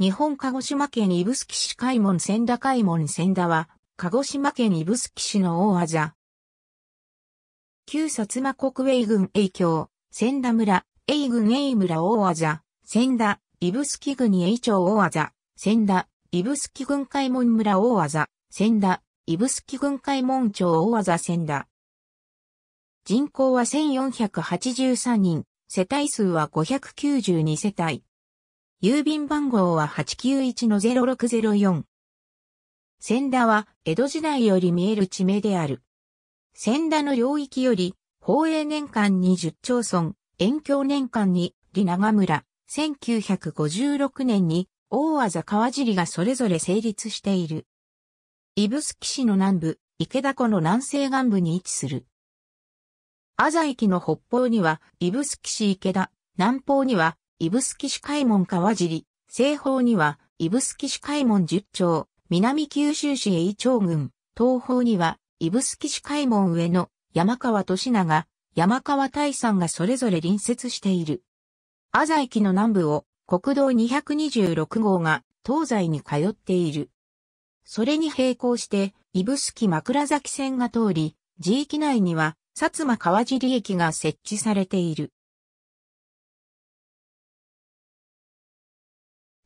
日本鹿児島県指宿市海門千田海門千田は、鹿児島県指宿市の大技。旧薩摩国営軍営協、千田村、営軍営村大技、千田、指宿郡営町大技、千田、指宿郡海門村大技、千田、指宿郡海門町大技千田。人口は1483人、世帯数は592世帯。郵便番号は891-0604。千田は江戸時代より見える地名である。千田の領域より、宝永年間に十町村、遠京年間に里長村、1956年に大和川尻がそれぞれ成立している。指宿市の南部、池田湖の南西岸部に位置する。あざ駅の北方には、指宿市池田、南方には、指宿市海門川尻、西方には、指宿市海門十町、南九州市栄町郡、東方には、指宿市海門上の山川利長、山川大山がそれぞれ隣接している。阿西駅の南部を国道226号が東西に通っている。それに並行して、指宿枕崎線が通り、地域内には、薩摩川尻駅が設置されている。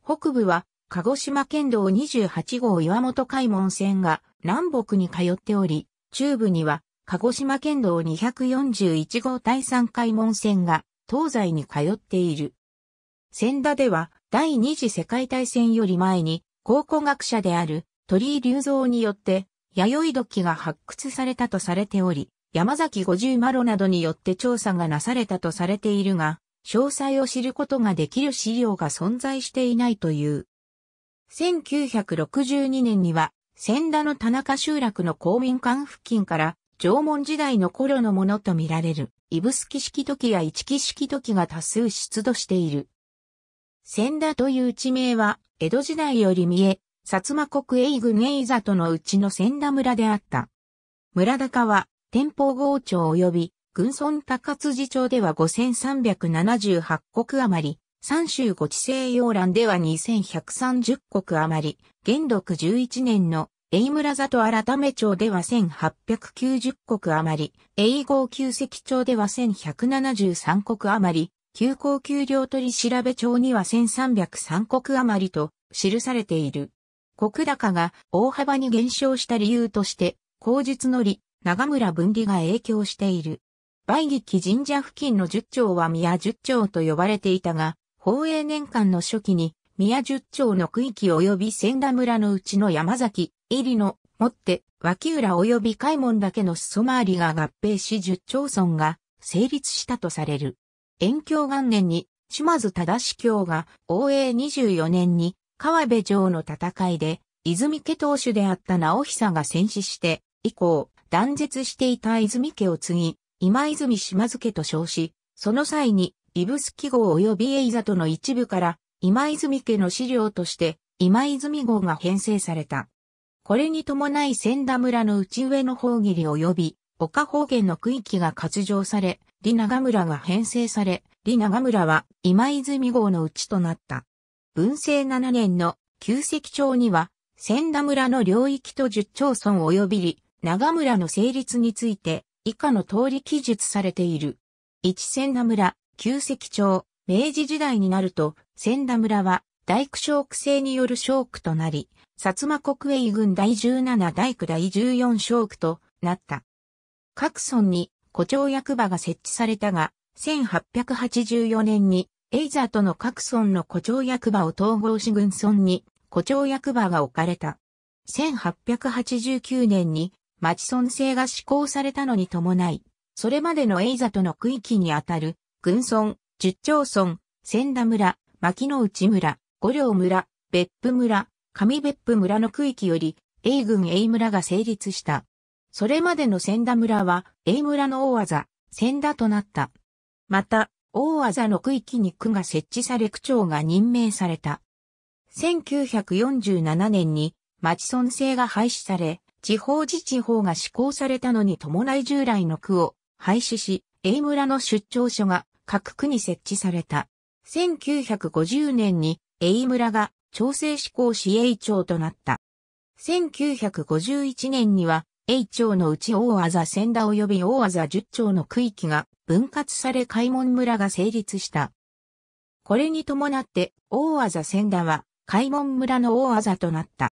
北部は鹿児島県道28号岩本海門線が南北に通っており、中部には鹿児島県道241号第3海門線が東西に通っている。仙田では第二次世界大戦より前に考古学者である鳥居隆造によって弥生土器が発掘されたとされており、山崎五十マロなどによって調査がなされたとされているが、詳細を知ることができる資料が存在していないという。1962年には、千田の田中集落の公民館付近から、縄文時代の頃のものとみられる、イブスキ式時や一木式時が多数出土している。千田という地名は、江戸時代より見え、薩摩国営軍営里のうちの千田村であった。村高は、天保豪町及び軍村高辻町では5378国余り、三州五地西洋欄では2130国余り、元禄11年の永村里改め町では1890国余り、英号旧石町では1173国余り、旧高級料取調べ町には1303国余りと記されている。国高が大幅に減少した理由として、口述の利、長村分離が影響している。梅劇神社付近の十町は宮十町と呼ばれていたが、宝永年間の初期に宮十町の区域及び千田村のうちの山崎、入野、もって、脇浦及び海門だけの裾回りが合併し十町村が成立したとされる。延長元年に島津忠司教が応永24年に川辺城の戦いで泉家当主であった直久が戦死して以降断絶していた泉家を継ぎ今泉島津家と称し、その際に、イブス記号及びエイザとの一部から、今泉家の資料として、今泉号が編成された。これに伴い千田村の内上の方切り及び、岡方言の区域が割譲され、里長村が編成され、里長村は今泉号のうちとなった。文政7年の旧石町には、千田村の領域と十町村及び里長村の成立について、以下の通り記述されている。一千田村、旧石町、明治時代になると、千田村は大工小区制による小区となり、薩摩国営軍第17大工第14小区となった。各村に古町役場が設置されたが、1884年にエイザーとの各村の古町役場を統合し軍村に古町役場が置かれた。1889年に町村制が施行されたのに伴い、それまでのエイザとの区域にあたる、軍村、十町村、千田村、牧野内村、五両村、別府村、上別府村の区域より、A 軍 A 村が成立した。それまでの千田村は、A 村の大技、千田となった。また、大技の区域に区が設置され区長が任命された。1947年に、町村制が廃止され、地方自治法が施行されたのに伴い従来の区を廃止し、A 村の出張所が各区に設置された。1950年に A 村が調整施行し A 町となった。1951年には A 町のうち大技千田及び大技十町の区域が分割され開門村が成立した。これに伴って大技千田は開門村の大技となった。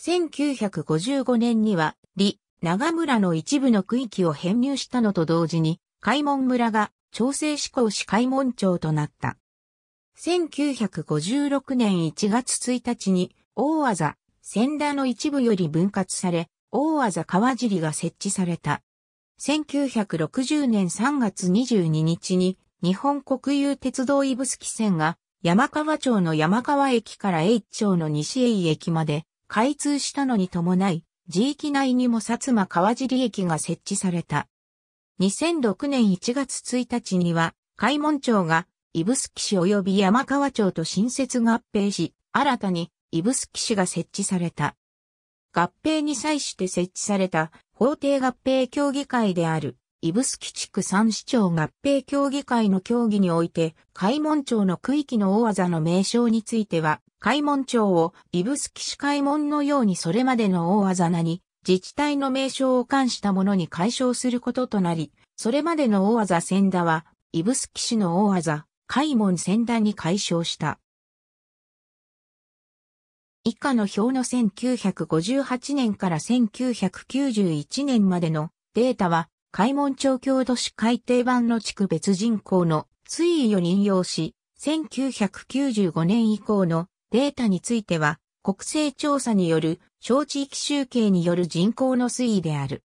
1955年には、李、長村の一部の区域を編入したのと同時に、開門村が調整志向し開門町となった。1956年1月1日に、大技、仙千田の一部より分割され、大技川尻が設置された。1960年3月22日に、日本国有鉄道すき線が、山川町の山川駅から H 町の西栄駅まで開通したのに伴い、地域内にも薩摩川尻駅が設置された。2006年1月1日には、開門町が、指宿市及び山川町と新設合併し、新たに指宿市が設置された。合併に際して設置された法定合併協議会である、指宿地区三市町合併協議会の協議において、開門町の区域の大技の名称については、開門町をスキ市開門のようにそれまでの大技なに自治体の名称を冠したものに解消することとなり、それまでの大技千田は、スキ市の大技、開門千田に解消した。以下の表の1958年から1991年までのデータは、開門町郷都市改定版の地区別人口の推移を引用し、1995年以降のデータについては、国勢調査による小地域集計による人口の推移である。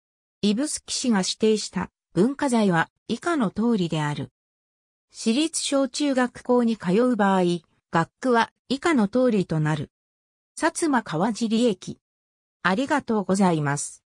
スキ市が指定した文化財は以下の通りである。私立小中学校に通う場合、学区は以下の通りとなる。薩摩川尻駅。ありがとうございます。